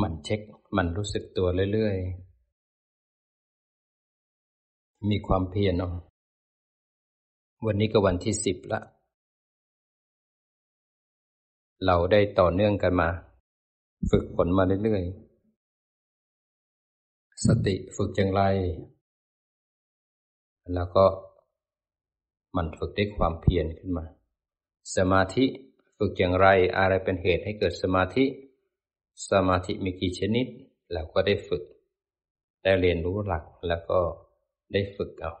มันเช็ค มันรู้สึกตัวเรื่อยๆ มีความเพียรเนาะวันนี้ก็วันที่สิบละ เราได้ต่อเนื่องกันมา ฝึกฝนมาเรื่อยๆ สติฝึกอย่างไร แล้วก็มันฝึกด้วยความเพียรขึ้นมา สมาธิฝึกอย่างไรอะไรเป็นเหตุให้เกิดสมาธิสมาธิมีกี่ชนิดเราก็ได้ฝึก ได้เรียนรู้หลักแล้วก็ได้ฝึกเอา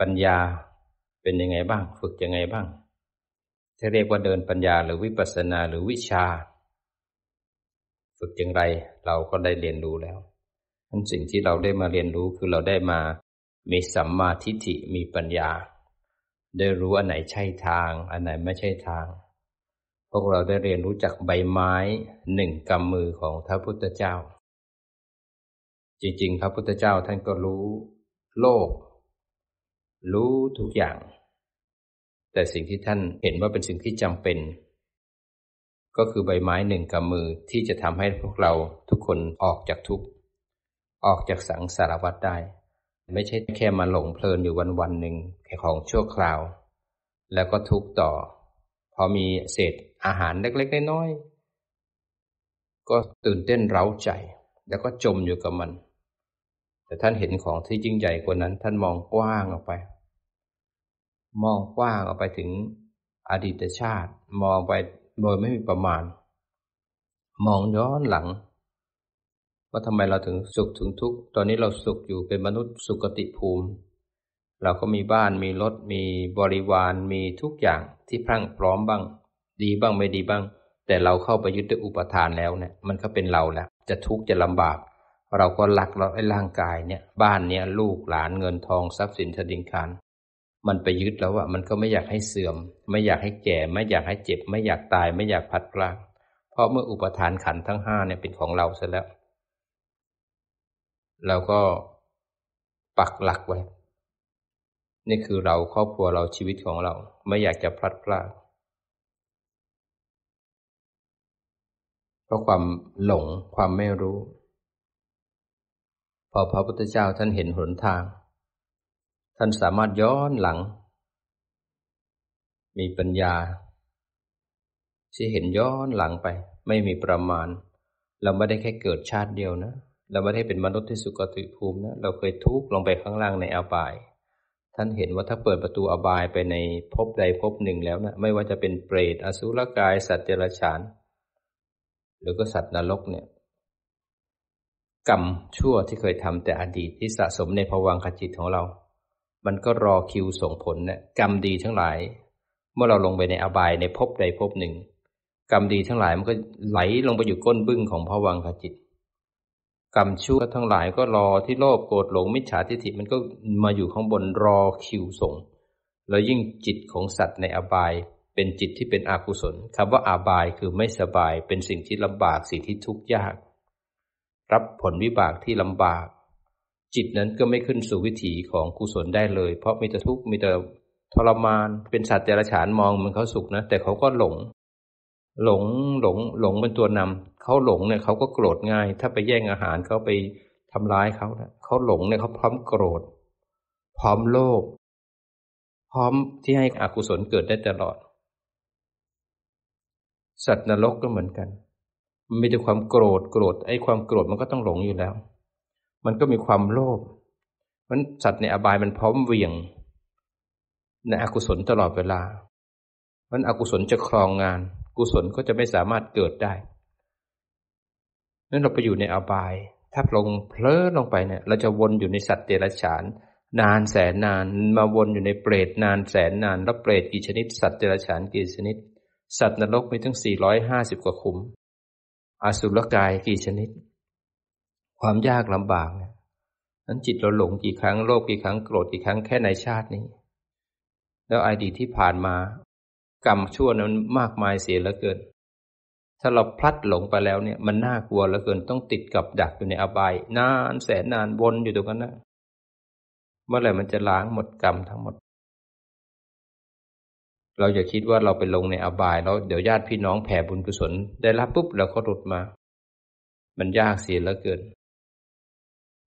ปัญญาเป็นยังไงบ้าง ฝึกยังไงบ้างจะเรียกว่าเดินปัญญาหรือวิปัสสนาหรือวิชา ฝึกอย่างไรเราก็ได้เรียนรู้แล้วทั้นสิ่งที่เราได้มาเรียนรู้คือเราได้มา มีสัมมาทิฏฐิมีปัญญา ได้รู้อันไหนใช่ทาง อันไหนไม่ใช่ทางพวกเราได้เรียนรู้จักใบไม้หนึ่งกำมือของพระพุทธเจ้า จริงๆ พระพุทธเจ้าท่านก็รู้ โลก รู้ทุกอย่าง แต่สิ่งที่ท่านเห็นว่าเป็นสิ่งที่จำเป็น ก็คือใบไม้หนึ่งกำมือที่จะทำให้พวกเราทุกคนออกจากทุกออกจากสังสารวัฏได้ ไม่ใช่แค่มาหลงเพลินอยู่วันวันหนึ่งแค่ของชั่วคราว แล้วก็ทุกต่อพอมีเศษอาหารเล็กๆน้อยๆก็ตื่นเต้นเร้าใจ แล้วก็จมอยู่กับมัน แต่ท่านเห็นของที่ยิ่งใหญ่กว่านั้น ท่านมองกว้างออกไป มองกว้างออกไปถึง อดีตชาติ มองไปโดยไม่มีประมาณ มองย้อนหลัง ว่าทำไมเราถึงสุขถึงทุกข์ ตอนนี้เราสุขอยู่เป็นมนุษย์สุขติภูมิ เราก็มีบ้านมีรถ มีบริวารมีทุกอย่างที่พรั่งพร้อมบ้างดีบ้างไม่ดีบ้าง แต่เราเข้าไปยึดด้วยอุปทานแล้วเนี่ย มันก็เป็นเราแหละจะทุกข์จะลำบาก เราก็รักเราไอ้ร่างกายเนี่ย บ้านเนี่ย ลูกหลานเงินทองทรัพย์สินทดินคันมันไปยึดแล้วอะมันก็ไม่อยากให้เสื่อม ไม่อยากให้แก่ ไม่อยากให้เจ็บ ไม่อยากตาย ไม่อยากพัดพลาดเพราะเมื่ออุปทานขันทั้งห้าเนี่ยเป็นของเราซะแล้วเราก็ปักหลักไว้ นี่คือเราครอบครัวเราชีวิตของเรา ไม่อยากจะพลัดพลาดเพราะความหลงความไม่รู้พอพระพุทธเจ้าท่านเห็นหนทาง ท่านสามารถย้อนหลัง มีปัญญา ที่เห็นย้อนหลังไป ไม่มีประมาณ เราไม่ได้แค่เกิดชาติเดียวนะเราไม่ได้เป็นมนุษย์ที่สุกติภูมินะเราเคยทุกข์ลงไปข้างล่างในอบาย ท่านเห็นว่าถ้าเปิดประตูอบายไปในภพใดภพหนึ่งแล้วนะไม่ว่าจะเป็นเปรตอสุรกายสัตว์เดรัจฉานหรือก็สัตว์นรกเนี่ยกรรมชั่วที่เคยทำแต่อดีตที่สะสมในภวังคจิตของเรา มันก็รอคิวส่งผลนะกรรมดีทั้งหลาย เมื่อเราลงไปในอบายในภพใดภพหนึ่ง กรรมดีทั้งหลายมันก็ไหลลงไปอยู่ก้นบึ้งของภวังคจิต กรรมชั่วทั้งหลายก็รอที่โลภโกรธหลงมิจฉาทิฏฐิมันก็มาอยู่ข้างบนรอคิวส่ง แล้วยิ่งจิตของสัตว์ในอบายเป็นจิตที่เป็นอกุศลคำว่าอาบายคือไม่สบายเป็นสิ่งที่ลำบากสิ่งที่ทุกข์ยาก รับผลวิบากที่ลำบาก จิตนั้นก็ไม่ขึ้นสู่วิถีของกุศลได้เลย เพราะมีแต่ทุกข์มีแต่ทรมาน เป็นสัตว์เดรัจฉานมองมันเขาสุขนะ แต่เขาก็หลงหลงหลง หลงเป็นตัวนำเขาหลงเนี่ยเขาก็โกรธง่าย ถ้าไปแย่งอาหารเขาไปทำร้ายเขานะเขาหลงเนี่ยเขาพร้อมโกรธพร้อมโลภพร้อมที่ให้อกุศลเกิดได้ตลอดสัตว์นรกก็เหมือนกัน มัน มีแต่ความโกรธ โกรธ ไอ้ความโกรธมันก็ต้องหลงอยู่แล้ว มันก็มีความโลภมันสัตว์ในอบายมันพร้อมเวียง ในอกุศลตลอดเวลามันอกุศลจะครองงาน กุศลก็จะไม่สามารถเกิดได้นั้นเราไปอยู่ในอบาย ถ้าลงเพลิดลงไปเนี่ย เราจะวนอยู่ในสัตว์เดรัจฉาน นานแสนนาน มาวนอยู่ในเปรตนานแสนนาน แล้วเปรตกี่ชนิด สัตว์เดรัจฉานกี่ชนิดสัตว์นรกมีทั้ง450 กว่าขุมอาสุรกายกี่ชนิด ความยากลำบากเนี่ยนั้นจิตเราหลงกี่ครั้งโลภกี่ครั้ง โกรธกี่ครั้งแค่ในชาตินี้ แล้วอดีตที่ผ่านมากรรมชั่วนั้นมากมายเสียเหลือเกิน ถ้าเราพลัดหลงไปแล้วเนี่ย มันน่ากลัวเหลือเกินต้องติดกับดักอยู่ในอบายนานแสนนานวนอยู่ตรงนั้นนะเมื่อไหร่มันจะล้างหมดกรรมทั้งหมดเราอย่าคิดว่าเราไปลงในอบาย แล้ว เดี๋ยวญาติพี่น้องแผ่บุญกุศลได้รับปุ๊บเราก็หลุดมา มันยากเสียเหลือเกิน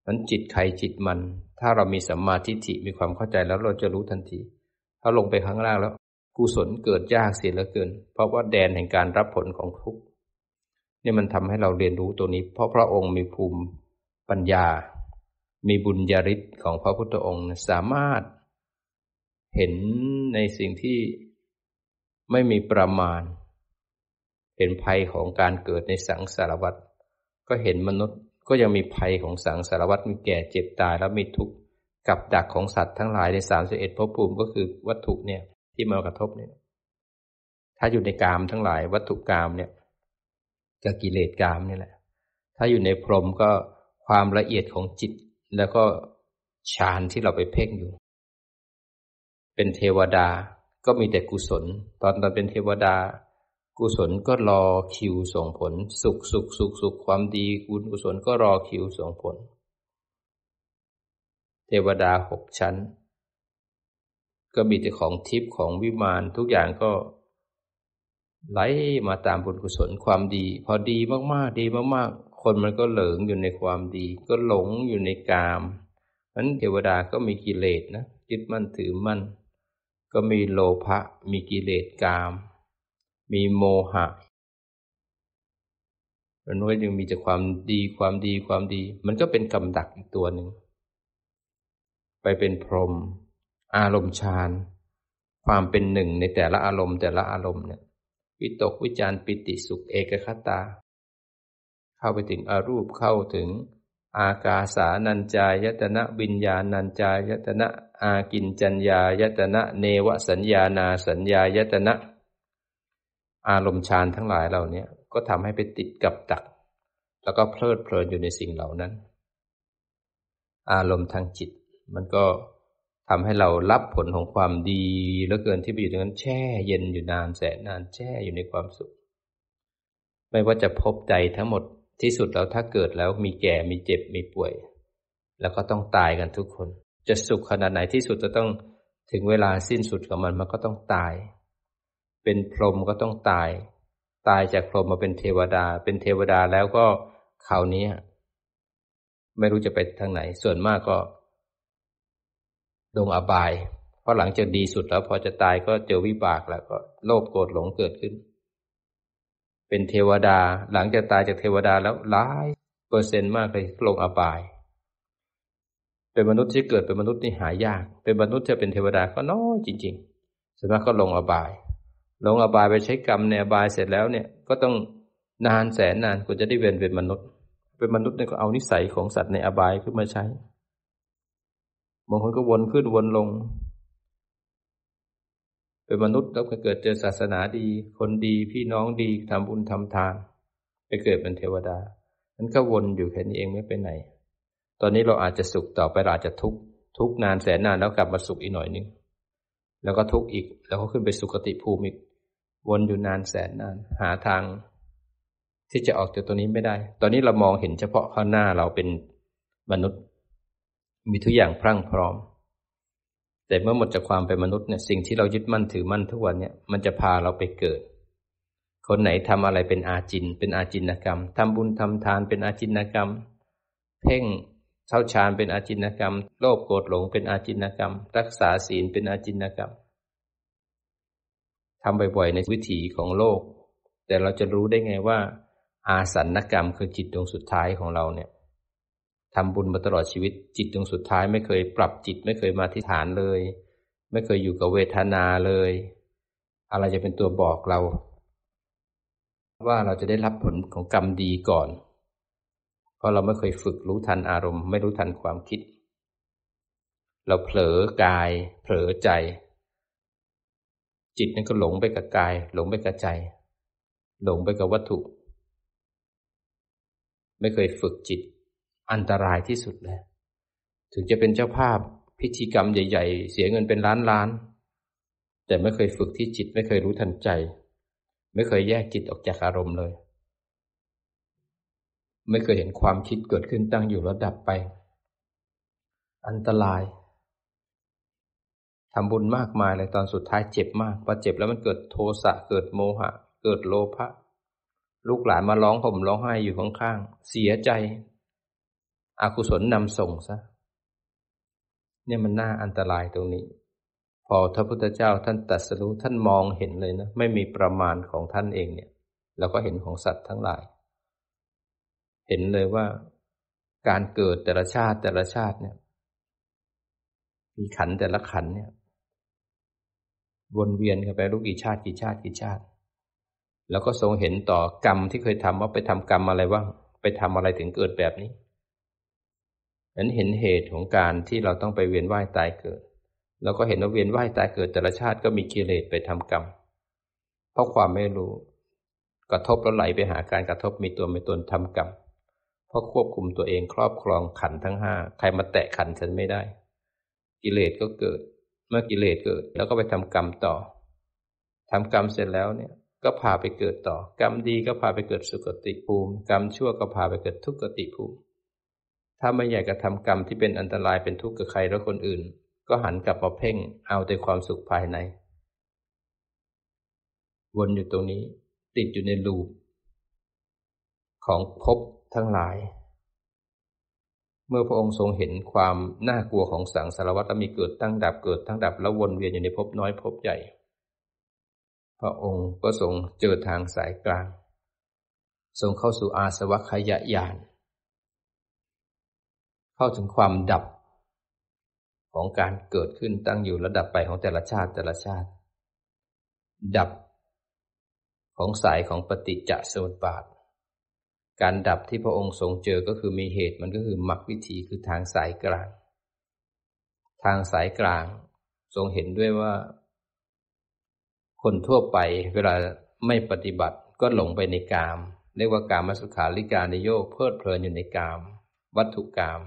นั้นจิตใครจิตมัน ถ้าเรามีสัมมาทิฏฐิมีความเข้าใจแล้วเราจะรู้ทันทีถ้าลงไปข้างล่างแล้ว กุศลเกิดยากเสียเหลือเกิน เพราะว่าแดนแห่งการรับผลของทุกข์นี่มันทำให้เราเรียนรู้ตัวนี้ เพราะพระองค์มีภูมิ ปัญญา มีบุญญาฤทธิ์ของพระพุทธองค์สามารถเห็นในสิ่งที่ไม่มีประมาณเห็นภัยของการเกิดในสังสารวัฏก็เห็นมนุษย์ก็ยังมีภัยของสังสารวัฏมีแก่เจ็บตายแล้วมีทุกข์กับดักของสัตว์ทั้งหลายในสามสิบเอ็ดภพภูมิก็คือวัตถุเนี่ย ที่มากระทบเนี่ย ถ้าอยู่ในกามทั้งหลายวัตถุกามเนี่ยกับกิเลสกามนี่แหละ ถ้าอยู่ในพรหมก็ความละเอียดของจิตแล้วก็ฌานที่เราไปเพ่งอยู่ เป็นเทวดาก็มีแต่กุศลตอนตอนเป็นเทวดา กุศลก็รอคิวส่งผลสุขสุขสุขสุขความดีอุณกุศลก็รอคิวส่งผล เทวดาหกชั้นก็มีแต่ของทิพย์ของวิมานทุกอย่างก็ ไหลมาตามบุญกุศลความดี พอดีมากๆ ดีมากๆคนมันก็เหลิงอยู่ในความดี ก็หลงอยู่ในกามนั้นเทวดาก็มีกิเลสนะยึดมั่นถือมั่นก็มีโลภะมีกิเลสกาม มีโมหะมันก็ยังมีแต่ความดีความดีความดีมันก็เป็นกำดักอีกตัวหนึ่งไปเป็นพรหมอารมณ์ฌาน ความเป็นหนึ่งในแต่ละอารมณ์แต่ละอารมณ์เนี่ยวิตก วิจารปิติสุขเอกคตา เข้าไปถึงอรูปเข้าถึงอากาสานัญจายตนะวิญญาณัญจายตนะ อากินจัญญายตนะเนวสัญญานาสัญญายตนะ อารมณ์ฌานทั้งหลายเหล่านี้ก็ทำให้ไปติดกับดัก แล้วก็เพลิดเพลินอยู่ในสิ่งเหล่านั้น อารมณ์ทางจิต มันก็ทำให้เรา รับผลของความดีแล้วเกินที่ไปอยู่ตรงนั้นแช่ เย็นอยู่นานแสนนานแช่อยู่ในความสุข ไม่ว่าจะพบใจทั้งหมดที่สุดแล้วถ้าเกิดแล้วมีแก่ มีเจ็บ มีป่วย แล้วก็ต้องตายกันทุกคน จะสุขขนาดไหนที่สุดจะต้องถึงเวลาสิ้นสุดของมันมันก็ต้องตาย เป็นพรหมก็ต้องตาย ตายจากพรหมมาเป็นเทวดา เป็นเทวดาแล้วก็คราวนี้ไม่รู้จะไปทางไหน ส่วนมากก็ดงอบาย เพราะหลังจากดีสุดแล้วพอจะตายก็เจอวิบากแล้วก็โลภโกรธหลงเกิดขึ้นเป็นเทวดา หลังจากตายจากเทวดาแล้วหลายเปอร์เซนต์มากเลยลงอบายเป็นมนุษย์ที่เกิดเป็นมนุษย์นี่หายาก เป็นมนุษย์จะเป็นเทวดาก็น้อยจริง ๆสมมาิก็ลงอบาย ลงอบายไปใช้กรรมในอบายเสร็จแล้วเนี่ยก็ต้องนานแสนนานกว่าจะได้เวียนเป็นมนุษย์ เป็นมนุษย์เนี่ยก็เอานิสัยของสัตว์ในอบายขึ้นมาใช้บางคนก็วนขึ้นวนลงเป็นมนุษย์แล้วก็เกิดเจอศาสนาดีคนดีพี่น้องดีทำบุญทำทานไปเกิดเป็นเทวดามันก็วนอยู่แค่นี้เองไม่ไปไหนตอนนี้เราอาจจะสุขต่อไปเราอาจจะทุกข์ทุกนานแสนนานแล้วกลับมาสุขอีกหน่อยนึงแล้วก็ทุกข์อีกแล้วก็ขึ้นไปสุคติภูมิวนอยู่นานแสนนาน หาทางที่จะออกจากตัวนี้ไม่ได้ ตอนนี้เรามองเห็นเฉพาะข้างหน้าเราเป็นมนุษย์ มีทุกอย่างพรั่งพร้อมแต่เมื่อหมดจากความเป็นมนุษย์เนี่ยสิ่งที่เรายึดมั่นถือมั่นทุกวันเนี่ยมันจะพาเราไปเกิด คนไหนทำอะไรเป็นอาจินเป็นอาจินกรรม ทำบุญทำทานเป็นอาจินกรรม เพ่งเท่าฌานเป็นอาจินกรรม โลภโกรธหลงเป็นอาจินกรรม รักษาศีลเป็นอาจินกรรมทำบ่อยๆในวิถีของโลก แต่เราจะรู้ได้ไงว่าอาสันนกรรมคือจิตดวงสุดท้ายของเราเนี่ยทำบุญมาตลอดชีวิต จิตดวงสุดท้ายไม่เคยปรับจิตไม่เคยมาที่ฐานเลย ไม่เคยอยู่กับเวทนาเลย อะไรจะเป็นตัวบอกเรา ว่าเราจะได้รับผลของกรรมดีก่อน เพราะเราไม่เคยฝึกรู้ทันอารมณ์ไม่รู้ทันความคิด เราเผลอกาย เผลอใจ จิตนั้นก็หลงไปกับกาย หลงไปกับใจหลงไปกับวัตถุ ไม่เคยฝึกจิตอันตรายที่สุดเลยถึงจะเป็นเจ้าภาพ พิธีกรรมใหญ่ ๆ เสียเงินเป็นล้านล้านแต่ไม่เคยฝึกที่จิตไม่เคยรู้ทันใจ ไม่เคยแยกจิตออกจากอารมณ์เลย ไม่เคยเห็นความคิดเกิดขึ้นตั้งอยู่แล้วดับไป อันตรายทำบุญมากมายเลยตอนสุดท้ายเจ็บมากพอเจ็บแล้วมันเกิดโทสะเกิดโมหะ เกิดโลภะลูกหลานมาร้องผมร้องไห้อยู่ข้างๆเสียใจอากุศลนำส่งซะเนี่ยมันน่าอันตรายตรงนี้ พอพระพุทธเจ้าท่านตัดสรู้ท่านมองเห็นเลยนะไม่มีประมาณของท่านเองเนี่ยเราก็เห็นของสัตว์ทั้งหลาย เห็นเลยว่าการเกิดแต่ละชาติแต่ละชาติเนี่ยมีขันแต่ละขันเนี่ยวนเวียนกันไปรู้กี่ชาติกี่ชาติกี่ชาติ แล้วก็ทรงเห็นต่อกรรมที่เคยทำว่าไปทำกรรมอะไรว่างไปทำอะไรถึงเกิดแบบนี้ันเห็นเหตุของการที่เราต้องไปเวียนว่ายตายเกิดเราก็เห็นว่าเวียนว่ายตายเกิดแต่ละชาติก็มีกิเลสไปทำกรรมเพราะความไม่รู้กระทบแล้วไหลไปหาการกระทบมีตัวมีตนทำกรรมเพราะควบคุมตัวเองครอบครองขันทั้งห้าใครมาแตะขันฉันไม่ได้ กิเลสก็เกิด เมื่อกิเลสเกิด แล้วก็ไปทำกรรมต่อ ทำกรรมเสร็จแล้วเนี่ยก็พาไปเกิดต่อ กรรมดีก็พาไปเกิดสุกติภูมิกรรมชั่วก็พาไปเกิดทุกติภูมิถ้าไม่อยากกระทำกรรมที่เป็นอันตรายเป็นทุกข์กับใครและคนอื่น ก็หันกลับมาเพ่งเอาแต่ความสุขภายในวนอยู่ตรงนี้ติดอยู่ในลูปของภพทั้งหลาย เมื่อพระองค์ทรงเห็นความน่ากลัวของสังสารวัตรมีเกิดตั้งดับเกิดตั้งดับแล้ววนเวียนอยู่ในภพน้อยภพใหญ่ พระองค์ก็ทรงเจอทางสายกลาง ทรงเข้าสู่อาสวัคยญาณเข้าถึงความดับ ของการเกิดขึ้นตั้งอยู่ระดับไปของแต่ละชาติแต่ละชาติ ดับ ของสายของปฏิจจสมุปบาท การดับที่พระองค์ทรงเจอก็คือมีเหตุมันก็คือมักวิธีคือทางสายกลาง ทางสายกลางทรงเห็นด้วยว่า คนทั่วไปเวลาไม่ปฏิบัติก็หลงไปในกามเรียกว่ากามสุขาริการนโยกเพลิดเพลินอยู่ในกาม วัตถุกาม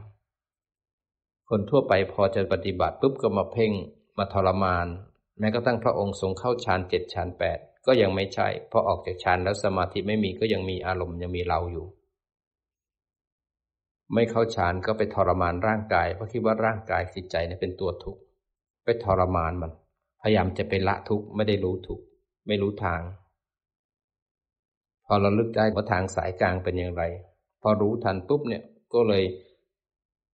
คนทั่วไปพอจะปฏิบัติปุ๊บก็มาเพ่งมาทรมาน แม้กระทั่งพระองค์ทรง เข้าฌานเจ็ดฌานแปดก็ยังไม่ใช่ พอออกจากฌานแล้วสมาธิไม่มีก็ยังมีอารมณ์ยังมีเราอยู่ ไม่เข้าฌานก็ไปทรมานร่างกายเพราะคิดว่าร่างกายจิตใจเนี่ยเป็นตัวทุกข์ไปทรมานมัน พยายามจะไปละทุกข์ไม่ได้รู้ทุกข์ไม่รู้ทาง พอเราลึกได้ว่าทางสายกลางเป็นอย่างไร พอรู้ทันปุ๊บเนี่ยก็เลย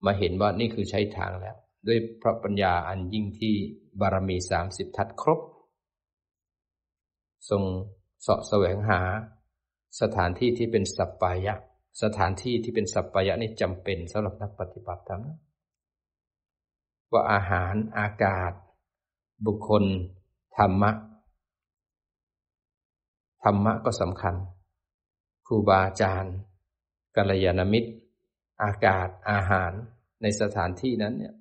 มาเห็นว่านี่คือใช้ทางแล้ว ด้วยพระปัญญาอันยิ่งที่บารมีสามสิบทัดครบ ทรงเสาะแสวงหา สถานที่ที่เป็นสัปปายะ สถานที่ที่เป็นสัปปายะนี่จำเป็นสำหรับนักปฏิบัติธรรมว่าอาหารอากาศ บุคคลธรรมะ ธรรมะก็สำคัญครูบาอาจารย์กัลยาณมิตรอากาศอาหารในสถานที่นั้นเนี่ย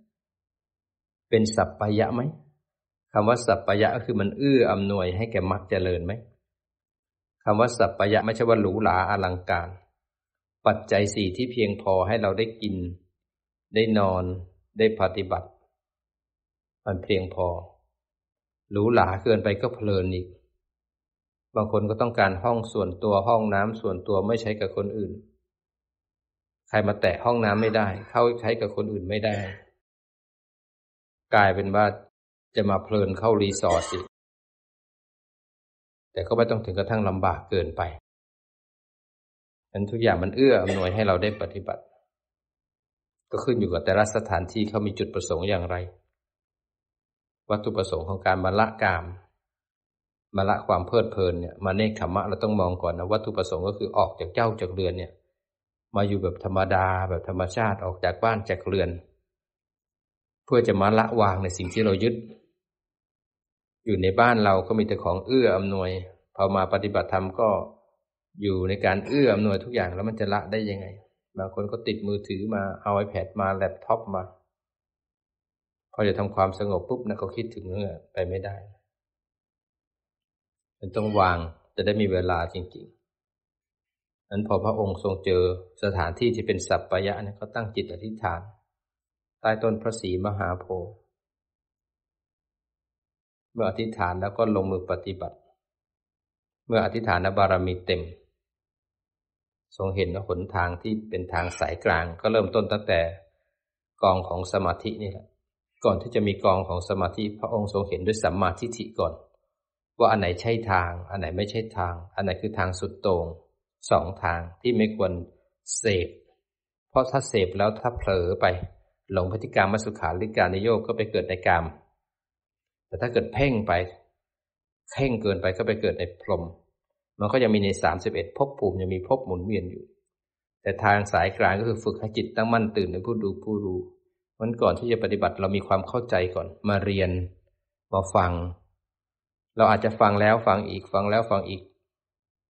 เป็นสัพพยะไหมคำว่าสัพพยะก็คือมันเอื้ออำนวยให้แก่มรรคเจริญไหมคำว่าสัพพยะไม่ใช่ว่าหรูหราอลังการ ปัจจัยสี่ที่เพียงพอให้เราได้กิน ได้นอน ได้ปฏิบัติ มันเพียงพอหรูหราเกินไปก็เพลินอีก บางคนก็ต้องการห้องส่วนตัวห้องน้ำส่วนตัวไม่ใช้กับคนอื่นใครมาแตะห้องน้ำไม่ได้ เข้าใช้กับคนอื่นไม่ได้ กลายเป็นว่าจะมาเพลินเข้ารีสอร์ทสิ แต่ก็ไม่ต้องถึงกระทั่งลำบากเกินไปนั้นทุกอย่างมันเอื้ออำนวยให้เราได้ปฏิบัติ ก็ขึ้นอยู่กับแต่ละสถานที่เขามีจุดประสงค์อย่างไร วัตถุประสงค์ของการบรรละกาม มาละความเพลิดเพลินเนี่ยมาเนคขมะเราต้องมองก่อนนะ วัตถุประสงค์ก็คือออกจากเจ้าจากเรือนเนี่ยมาอยู่แบบธรรมดาแบบธรรมชาติออกจากบ้านจากเรือน เพื่อจะมาละวางในสิ่งที่เรายึดอยู่ในบ้านเราก็มีแต่ของเอื้ออำนวยพอมาปฏิบัติธรรมก็อยู่ในการเอื้ออำนวยทุกอย่างแล้วมันจะละได้ยังไง บางคนก็ติดมือถือมาเอาไอแพดมาแล็ปท็อปมาพอจะทำความสงบปุ๊บนะเขาคิดถึงเงื่อไปไม่ได้มันต้องวางจะได้มีเวลาจริงๆนั้นพอพระองค์ทรงเจอสถานที่ที่เป็นสัพะยะเนี่ยก็ตั้งจิตอธิษฐาน ใต้ต้นพระศรีมหาโพธิ์เมื่ออธิษฐานแล้วก็ลงมือปฏิบัติ เมื่ออธิษฐานบารมีเต็ม ทรงเห็นว่าหนทางที่เป็นทางสายกลางก็เริ่มต้นตั้งแต่กองของสมาธินี่แหละก่อนที่จะมีกองของสมาธิพระองค์ทรงเห็นด้วยสัมมาทิฏฐิก่อน ว่าอันไหนใช่ทาง อันไหนไม่ใช่ทาง อันไหนคือทางสุดตรงสองทางที่ไม่ควรเสพ เพราะถ้าเสพแล้วถ้าเผลอไปหลงพฤติกรรมมาสุขาริการนโยกก็ไปเกิดในกรรม แต่ถ้าเกิดเพ่งไป เพ่งเกินไปก็ไปเกิดในพรมมันก็ยังมีในสามสิบเอ็ดภพภูมิยังมีภพหมุนเวียนอยู่ แต่ทางสายกลางก็คือฝึกให้จิตตั้งมั่นตื่นในผู้ดูผู้รู้มันก่อนที่จะปฏิบัติเรามีความเข้าใจก่อนมาเรียนมาฟัง เราอาจจะฟังแล้วฟังอีกฟังแล้วฟังอีก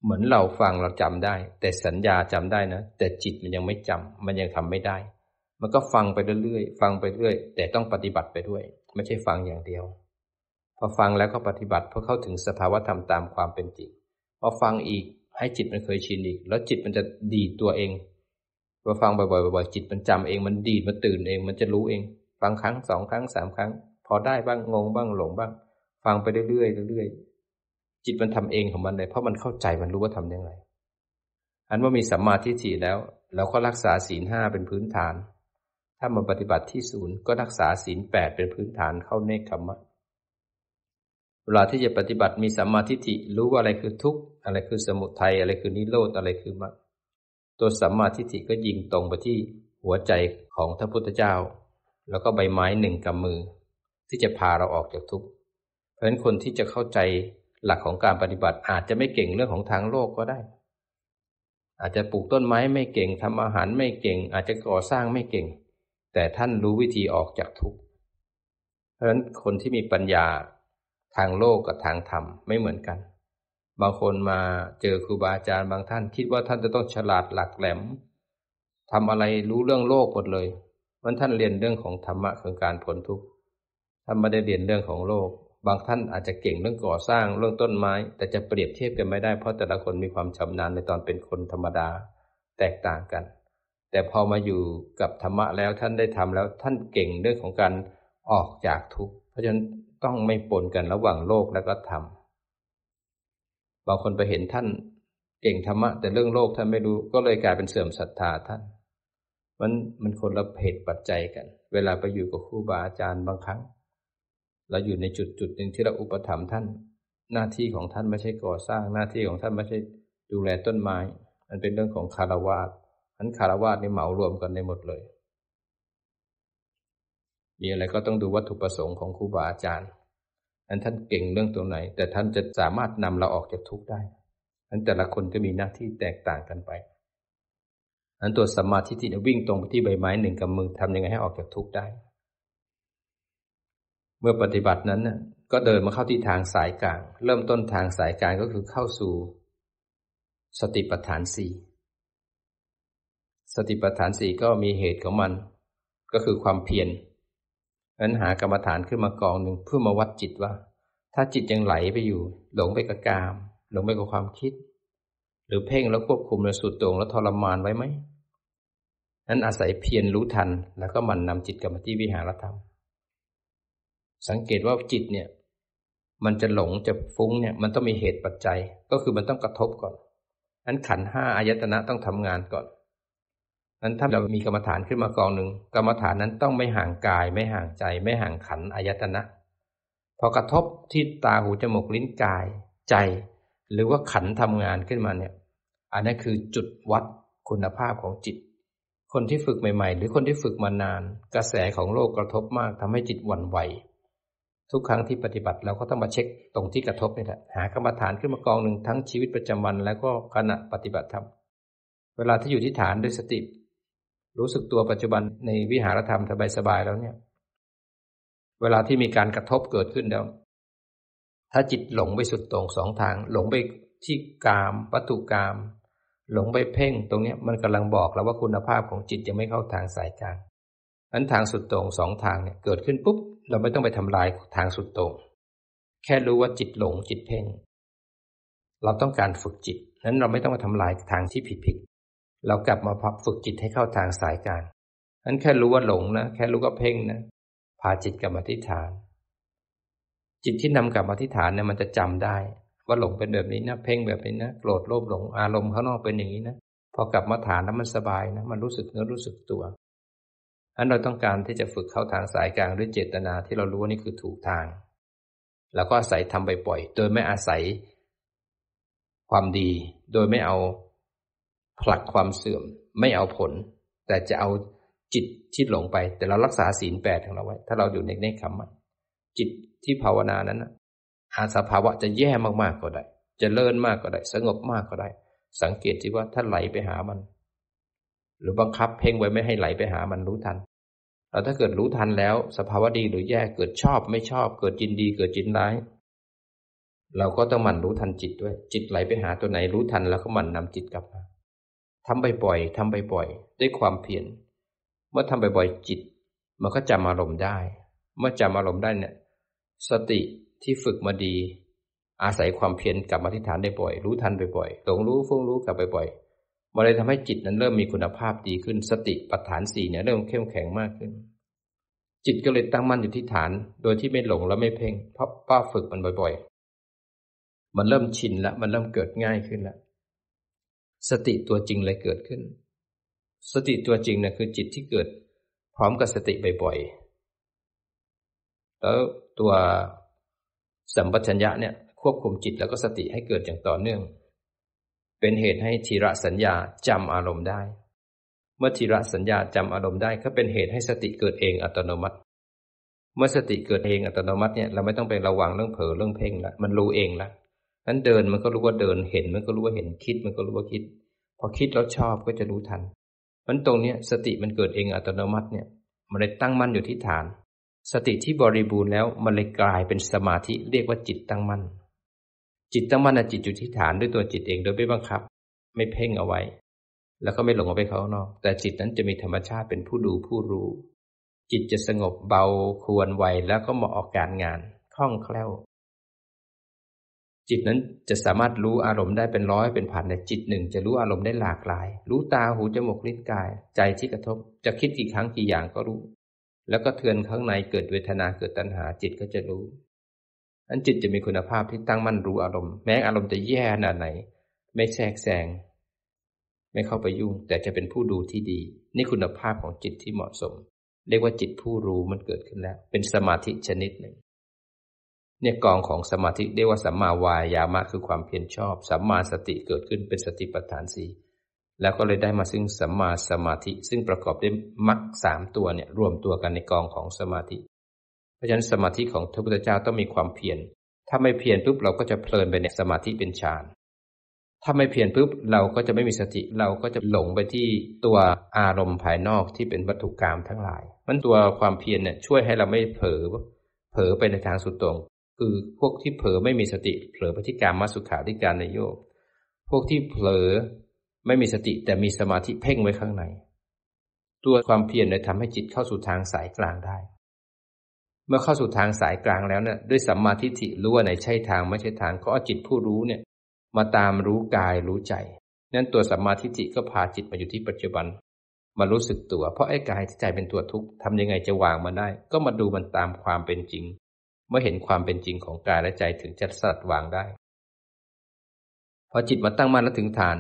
เหมือนเราฟังเราจำได้ แต่สัญญาจำได้นะ แต่จิตมันยังไม่จำ มันยังทำไม่ได้ มันก็ฟังไปเรื่อยๆ ฟังไปเรื่อยแต่ต้องปฏิบัติไปด้วย ไม่ใช่ฟังอย่างเดียว พอฟังแล้วก็ปฏิบัติเพราอเข้าถึงสภาวะธรรมตามความเป็นจริงพอฟังอีกให้จิตมันเคยชินอีก แล้วจิตมันจะดีตัวเองพอฟังบ่อยๆบ่อยๆจิตมันจำเองมันดีมันตื่นเองมันจะรู้เอง ฟังครั้งสองครั้งสามครั้งพอได้บ้างงงบ้างหลงบ้าง ฟังไปเรื่อยๆเรื่อยจิตมันทำเองของมันเลยเพราะมันเข้าใจมันรู้ว่าทำยังไงอันว่ามีสัมมาทิฏฐิแล้วเราก็รักษาศีลห้าเป็นพื้นฐาน ถ้ามาปฏิบัติที่ศูนย์ก็รักษาศีลแปดเป็นพื้นฐานเข้าเนคขมะเวลาที่จะปฏิบัติมีสัมมาทิฏฐิรู้ว่าอะไรคือทุกข์อะไรคือสมุทัยอะไรคือนิโรธอะไรคือมรรคตัวสัมมาทิฏฐิก็ยิงตรงไปที่หัวใจของท่าพุทธเจ้า แล้วก็ใบไม้หนึ่งกำมือ ที่จะพาเราออกจากทุกข์เพราะฉะนั้นคนที่จะเข้าใจหลักของการปฏิบัติอาจจะไม่เก่งเรื่องของทางโลกก็ได้ อาจจะปลูกต้นไม้ไม่เก่งทำอาหารไม่เก่ง อาจจะก่อสร้างไม่เก่ง แต่ท่านรู้วิธีออกจากทุกข์เพราะฉะนั้นคนที่มีปัญญาทางโลกกับทางธรรมไม่เหมือนกัน บางคนมาเจอครูบาอาจารย์บางท่าน คิดว่าท่านจะต้องฉลาดหลักแหลมทำอะไรรู้เรื่องโลกหมดเลย มันท่านเรียนเรื่องของธรรมะของการพ้นทุกข์ท่านไม่ได้เรียนเรื่องของโลกบางท่านอาจจะเก่งเรื่องก่อสร้างเรื่องต้นไม้ แต่จะเปรียบเทียบกันไม่ได้เพราะแต่ละคนมีความชำนาญในตอนเป็นคนธรรมดาแตกต่างกัน แต่พอมาอยู่กับธรรมะแล้วท่านได้ทำแล้วท่านเก่งเรื่องของการออกจากทุกข์เพราะฉะนั้นต้องไม่ปนกันระหว่างโลกและก็ธรรมบางคนไปเห็นท่านเก่งธรรมะแต่เรื่องโลกท่านไม่รู้ ก็เลยกลายเป็นเสื่อมศรัทธาท่านมันมันคนละเหตุปัจจัยกัน เวลาไปอยู่กับครูบาอาจารย์บางครั้งเราอยู่ในจุดจุดหนึ่งที่เราอุปถัมภ์ท่าน หน้าที่ของท่าน ไม่ใช่ก่อสร้าง หน้าที่ของท่าน ไม่ใช่ดูแลต้นไม้มันเป็นเรื่องของคารวาสอันคารวาสนี่เหมารวมกันในหมดเลยมีอะไรก็ต้องดูวัตถุประสงค์ของครูบาอาจารย์อันท่านเก่งเรื่องตรงไหน แต่ท่านจะสามารถนำเราออกจากทุกข์ได้อันแต่ละคนก็มีหน้าที่แตกต่างกันไปอันตัวสมาธิที่วิ่งตรงไปที่ใบไม้หนึ่งกับมือทำยังไงให้ออกจากทุกข์ได้เมื่อปฏิบัตินั้นก็เดินมาเข้าที่ทางสายกลาง เริ่มต้นทางสายกลางก็คือเข้าสู่ สติปัฏฐานสี่ สติปัฏฐานสี่ก็มีเหตุของมัน ก็คือความเพียรอันหากรรมฐานขึ้นมากองหนึ่งเพื่อมาวัดจิตว่า ถ้าจิตยังไหลไปอยู่ หลงไปกับกามหลงไปกับความคิด หรือเพ่งแล้วควบคุมแล้วสุดตรงแล้วทรมานไว้ไหมนั้นอาศัยเพียรรู้ทัน แล้วก็มันนำจิตกลับมาที่วิหารธรรมสังเกตว่าจิตเนี่ย มันจะหลงจะฟุ้งเนี่ยมันต้องมีเหตุปัจจัยก็คือมันต้องกระทบก่อนอันขันห้าอายตนะต้องทำงานก่อนนั้นถ้าเรามีกรรมฐานขึ้นมากองหนึ่งกรรมฐานนั้นต้องไม่ห่างกาย ไม่ห่างใจ ไม่ห่างขันอายตนะพอกระทบที่ตาหูจมูกลิ้นกาย ใจ หรือว่าขันทำงานขึ้นมาเนี่ย อันนั้นคือจุดวัดคุณภาพของจิต คนที่ฝึกใหม่ๆ หรือคนที่ฝึกมานาน กระแสของโลกกระทบมากทำให้จิตหวั่นไหวทุกครั้งที่ปฏิบัติเราก็ต้องมาเช็คตรงที่กระทบนี่แหละหากรรมฐานขึ้นมากองหนึ่งทั้งชีวิตประจำวันแล้วก็ขณะปฏิบัติธรรมเวลาที่อยู่ที่ฐานด้วยสติรู้สึกตัวปัจจุบันในวิหารธรรมสบายๆแล้วเนี่ย เวลาที่มีการกระทบเกิดขึ้นแล้วถ้าจิตหลงไปสุดตรงสองทาง หลงไปที่กามวัตถุกาม หลงไปเพ่งตรงนี้มันกำลังบอกเราว่าคุณภาพของจิตยังไม่เข้าทางสายกลางนั้นทางสุดตรงสองทางเนี่ยเกิดขึ้นปุ๊บเราไม่ต้องไปทำลายทางสุดตรง แค่รู้ว่าจิตหลงจิตเพ่งเราต้องการฝึกจิต นั้นเราไม่ต้องมาทำลายทางที่ผิดผิดเรากลับมาพับฝึกจิตให้เข้าทางสายการนั้นแค่รู้ว่าหลงนะแค่รู้ว่าเพ่งนะพาจิตกลับมาที่ฐาน จิตที่นำกลับมาที่ฐานเนี่ยมันจะจำได้ ว่าหลงเป็นแบบนี้นะเพ่งแบบนี้นะโกรธโลภหลงอารมณ์ข้างนอกเป็นอย่างนี้นะพอกลับมาฐานแล้วมันสบายนะ มันรู้สึกเนื้อรู้สึกตัวอันเราต้องการที่จะฝึกเข้าทางสายกลางด้วยเจตนา ที่เรารู้ว่านี่คือถูกทาง แล้วก็อาศัยทำบ่อยๆโดยไม่อาศัย ความดี โดยไม่เอาผลักความเสื่อม ไม่เอาผล แต่จะเอาจิตที่หลงไปแต่เรารักษาศีลแปดของเราไว้ถ้าเราอยู่ในเนคขมันจิตที่ภาวนานั้นอาสภาวะจะแย่มากๆก็ได้จะเลินมากก็ได้ สงบมากก็ได้ สังเกตที่ว่าถ้าไหลไปหามันหรือบังคับเพ่งไว้ไม่ให้ไหลไปหามันรู้ทัน เราถ้าเกิดรู้ทันแล้วสภาวะดีหรือแย่เกิดชอบไม่ชอบ เกิดจินดีเกิดจินร้าย เราก็ต้องหมั่นรู้ทันจิตด้วย จิตไหลไปหาตัวไหนรู้ทัน แล้วก็หมั่นนำจิตกลับมาทำบ่อยๆทำบ่อยๆด้วยความเพียรเมื่อทำบ่อยๆจิต มันก็จำอารมณ์ได้ เมื่อจำอารมณ์ได้เนี่ย สติที่ฝึกมาดี อาศัยความเพียรกลับมาทิฏฐานได้บ่อย รู้ทันบ่อยๆหลงรู้ฟุ้งรู้กลับบ่อยๆมันเลยทำให้จิตนั้นเริ่มมีคุณภาพดีขึ้น สติปัฏฐานสี่เนี่ยเริ่มเข้มแข็งมากขึ้น จิตก็เลยตั้งมั่นอยู่ที่ฐาน โดยที่ไม่หลงและไม่เพ่งเพราะป้าฝึกมันบ่อย ๆ มันเริ่มชินแล้วมันเริ่มเกิดง่ายขึ้นแล้วสติตัวจริงเลยเกิดขึ้น สติตัวจริงเนี่ยคือจิตที่เกิดพร้อมกับสติบ่อยๆแล้วตัวสัมปชัญญะเนี่ย ควบคุมจิตแล้วก็สติให้เกิดอย่างต่อเนื่องเป็นเหตุให้ทีระสัญญาจำอารมณ์ได้ เมื่อทีระสัญญาจำอารมณ์ได้ก็เป็นเหตุให้สติเกิดเองอัตโนมัติ เมื่อสติเกิดเองอัตโนมัติเนี่ยเราไม่ต้องไประวังเรื่องเผลอเรื่องเพ่งละ มันรู้เองละ นั้นเดินมันก็รู้ว่าเดิน เห็นมันก็รู้ว่าเห็น คิดมันก็รู้ว่าคิด พอคิดแล้วชอบก็จะรู้ทัน มันตรงเนี้ย สติมันเกิดเองอัตโนมัติเนี่ยมันเลยตั้งมั่นอยู่ที่ฐาน สติที่บริบูรณ์แล้วมันเลยกลายเป็นสมาธิเรียกว่าจิตตั้งมั่นจิตตั้งมั่นจิตอยู่ที่ฐานด้วยตัวจิตเองโดยไม่บังคับ ไม่เพ่งเอาไว้ แล้วก็ไม่หลงออกไปเขานอก แต่จิตนั้นจะมีธรรมชาติเป็นผู้ดูผู้รู้ จิตจะสงบเบาควรไวแล้วก็เหมาะออกการงานคล่องแคล่ว จิตนั้นจะสามารถรู้อารมณ์ได้เป็นร้อยเป็นพันในจิตหนึ่ง จะรู้อารมณ์ได้หลากหลาย รู้ตาหูจมูกลิ้นกาย ใจที่กระทบ จะคิดกี่ครั้งกี่อย่างก็รู้ แล้วก็เทือนข้างในเกิดเวทนาเกิดตัณหาจิตก็จะรู้นั้นจิตจะมีคุณภาพที่ตั้งมั่นรู้อารมณ์ แม้อารมณ์จะแย่ขนาดไหน ไม่แทรกแซงไม่เข้าไปยุ่ง แต่จะเป็นผู้ดูที่ดี นี่คุณภาพของจิตที่เหมาะสม เรียกว่าจิตผู้รู้มันเกิดขึ้นแล้ว เป็นสมาธิชนิดหนึ่ง เนี่ยกองของสมาธิเรียกว่าสัมมาวายามะคือความเพียรชอบสัมมาสติเกิดขึ้นเป็นสติปัฏฐานสี่แล้วก็เลยได้มาซึ่งสัมมาสมาธิ ซึ่งประกอบด้วยมรรคสามตัวเนี่ยรวมตัวกันในกองของสมาธิเพราะฉะนั้นสมาธิของพระพุทธเจ้าต้องมีความเพียร ถ้าไม่เพียรปุ๊บเราก็จะเพลินไปในสมาธิเป็นฌาน ถ้าไม่เพียรปุ๊บเราก็จะไม่มีสติ เราก็จะหลงไปที่ตัวอารมณ์ภายนอกที่เป็นวัตถุกรรมทั้งหลาย มันตัวความเพียรเนี่ยช่วยให้เราไม่เผลอ เผลอไปในทางสุดตรง คือพวกที่เผลอไม่มีสติ เผลอปฏิการมาสุขาธิการนโยก พวกที่เผลอไม่มีสติแต่มีสมาธิเพ่งไว้ข้างใน ตัวความเพียรเนี่ยทำให้จิตเข้าสู่ทางสายกลางได้เมื่อเข้าสู่ทางสายกลางแล้วเนี่ยด้วยสัมมาทิฏฐิรู้ว่าไหนใช่ทางไม่ใช่ทางก็เอาจิตผู้รู้เนี่ย มาตามรู้กายรู้ใจนั้นตัวสัมมาทิฏฐิก็พาจิตมาอยู่ที่ปัจจุบันมารู้สึกตัวเพราะไอ้กายที่ใจเป็นตัวทุกข์ทำยังไงจะวางมาได้ ก็มาดูมันตามความเป็นจริง เมื่อเห็นความเป็นจริงของกายและใจถึงจะสัตว์วางได้พอจิตมาตั้งมั่นแล้วถึงฐาน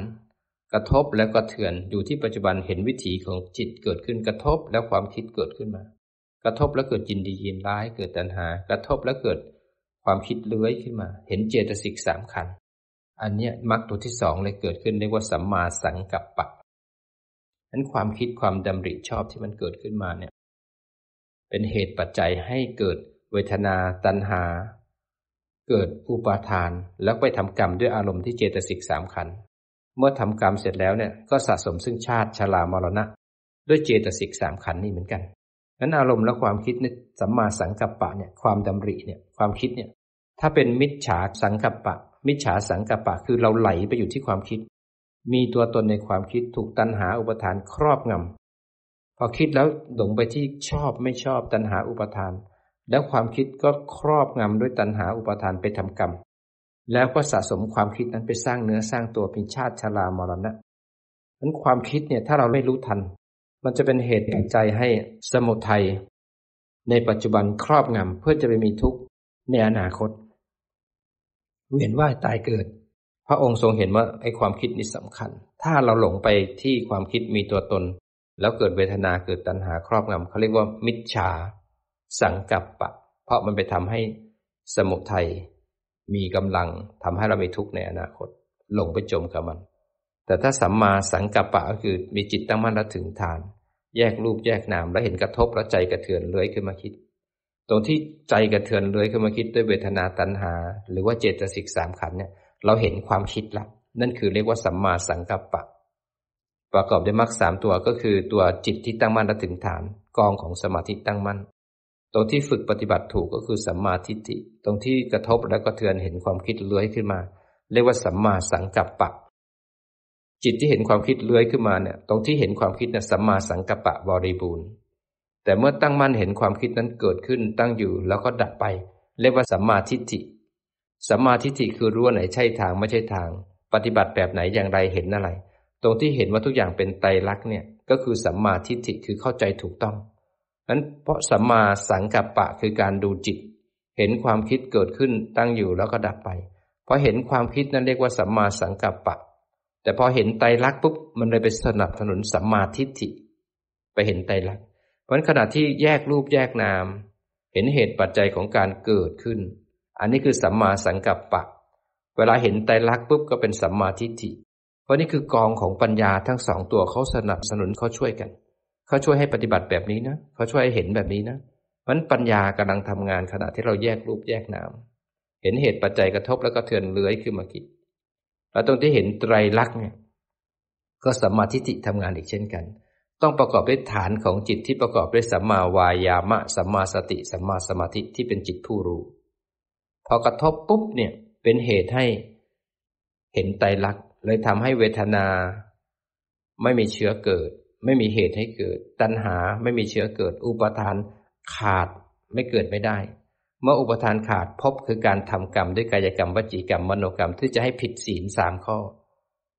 กระทบแล้วก็เถือนอยู่ที่ปัจจุบันเห็นวิถีของจิตเกิดขึ้นกระทบแล้วความคิดเกิดขึ้นมากระทบแล้วเกิดจินดียินร้ายเกิดตัณหากระทบแล้วเกิดความคิดเลื้อยขึ้นมา เห็นเจตสิกสามขัน อันเนี้ยมรรคตัวที่สองเลยเกิดขึ้นเรียกว่าสัมมาสังกัปปะนั้นความคิดความดำริชอบที่มันเกิดขึ้นมาเนี่ยเป็นเหตุปัจจัยให้เกิดเวทนาตัณหา เกิดอุปาทาน แล้วไปทำกรรม ด้วยอารมณ์ที่เจตสิกสามขัน เมื่อทำกรรมเสร็จแล้วเนี่ยก็สะสมซึ่งชาติชรามรณะ ด้วยเจตสิกสามขันนี่เหมือนกันนั้นอารมณ์และความคิดในสัมมาสังกัปปะเนี่ยความดำริเนี่ยความคิดเนี่ย ถ้าเป็นมิจฉาสังกัปปะ มิจฉาสังกัปปะคือเราไหลไปอยู่ที่ความคิด มีตัวตนในความคิดถูกตัณหาอุปทานครอบงำ พอคิดแล้วหลงไปที่ชอบไม่ชอบตัณหาอุปทาน แล้วความคิดก็ครอบงำด้วยตัณหาอุปทานไปทำกรรมแล้วก็สะสมความคิดนั้นไปสร้างเนื้อสร้างตัวเป็นชาติชรามรณะนั้นความคิดเนี่ยถ้าเราไม่รู้ทันมันจะเป็นเหตุปัจจัยให้สมุทัยในปัจจุบันครอบงำเพื่อจะไปมีทุกข์ในอนาคตเวียนว่ายตายเกิด พระองค์ทรงเห็นว่าไอ้ความคิดนี่สำคัญ ถ้าเราหลงไปที่ความคิดมีตัวตน แล้วเกิดเวทนาเกิดตัณหาครอบงำเขาเรียกว่า มิจฉา สังกัปปะ เพราะมันไปทำให้สมุทัยมีกำลังทำให้เรามีทุกข์ในอนาคตหลงไปจมกับมันแต่ถ้าสัมมาสังกัปปะก็คือ มีจิตตั้งมั่นและถึงฐาน แยกรูปแยกนามและเห็นกระทบแล้วใจกระเทือนเลื้อยขึ้นมาคิด ตรงที่ใจกระเทือนเลื้อยขึ้นมาคิดด้วยเวทนาตัณหา หรือว่าเจตสิกสามขันเนี่ยเราเห็นความคิดละนั่นคือเรียกว่าสัมมาสังกัปปะประกอบด้วยมรรคสามตัวก็คือตัวจิตที่ตั้งมั่นและถึงฐานกองของสมาธิตั้งมั่นตรงที่ฝึกปฏิบัติถูกก็คือสัมมาทิฏฐิตรงที่กระทบแล้วก็เทือนเห็นความคิดเลื้อยขึ้นมา เรียกว่าสัมมาสังกัปปะจิตที่เห็นความคิดเลื้อยขึ้นมาเนี่ย ตรงที่เห็นความคิดเนี่ยสัมมาสังกัปปะบริบูรณ์แต่เมื่อตั้งมั่นเห็นความคิดนั้นเกิดขึ้นตั้งอยู่แล้วก็ดับไป เรียกว่าสัมมาทิฏฐิสัมมาทิฏฐิคือรู้ว่าไหนใช่ทาง ไม่ใช่ทาง ปฏิบัติแบบไหนอย่างไรเห็นอะไร ตรงที่เห็นว่าทุกอย่างเป็นไตรลักษณ์เนี่ยก็คือสัมมาทิฏฐิคือเข้าใจถูกต้องนั้นเพราะสัมมาสังกัปปะคือการดูจิต เห็นความคิดเกิดขึ้นตั้งอยู่แล้วก็ดับไปเพราะเห็นความคิดนั้นเรียกว่าสัมมาสังกัปปะแต่พอเห็นไตรลักษณ์ปุ๊บ มันเลยไปสนับสนุนสัมมาทิฏฐิไปเห็นไตรลักษณ์เพราะฉะนนั้ขณะที่แยกรูปแยกนามเห็นเหตุปัจจัยของการเกิดขึ้น อันนี้คือสัมมาสังกัปปะเวลาเห็นไตรลักษณ์ปุ๊บก็เป็นสัมมาทิฏฐิเพราะนี่คือกองของปัญญาทั้งสองตัวเขาสนับสนุนเขาช่วยกันเขาช่วยให้ปฏิบัติแบบนี้นะเขาช่วยให้เห็นแบบนี้นะมันปัญญากำลังทำงานขณะที่เราแยกรูปแยกนามเห็นเหตุปัจจัยกระทบแล้วก็เทือนเลื้อยขึ้นมาคิดแล้วตรงที่เห็นไตรลักษณ์เนี่ย ก็สัมมาทิฏฐิทำงานอีกเช่นกัน ต้องประกอบด้วยฐานของจิตที่ประกอบด้วยสัมมาวายามะสัมมาสติสัมมาสมาธิที่เป็นจิตผู้รู้ พอกระทบปุ๊บเนี่ยเป็นเหตุให้เห็นไตรลักษณ์เลยทำให้เวทนา ไม่มีเชื้อเกิด ไม่มีเหตุให้เกิด ตัณหาไม่มีเชื้อเกิดอุปทานขาดไม่เกิดไม่ได้เมื่ออุปทานขาดพบคือการทำกรรมด้วยกายกรรมวจีกรรมมโนกรรมที่จะให้ผิดศีลสามข้อ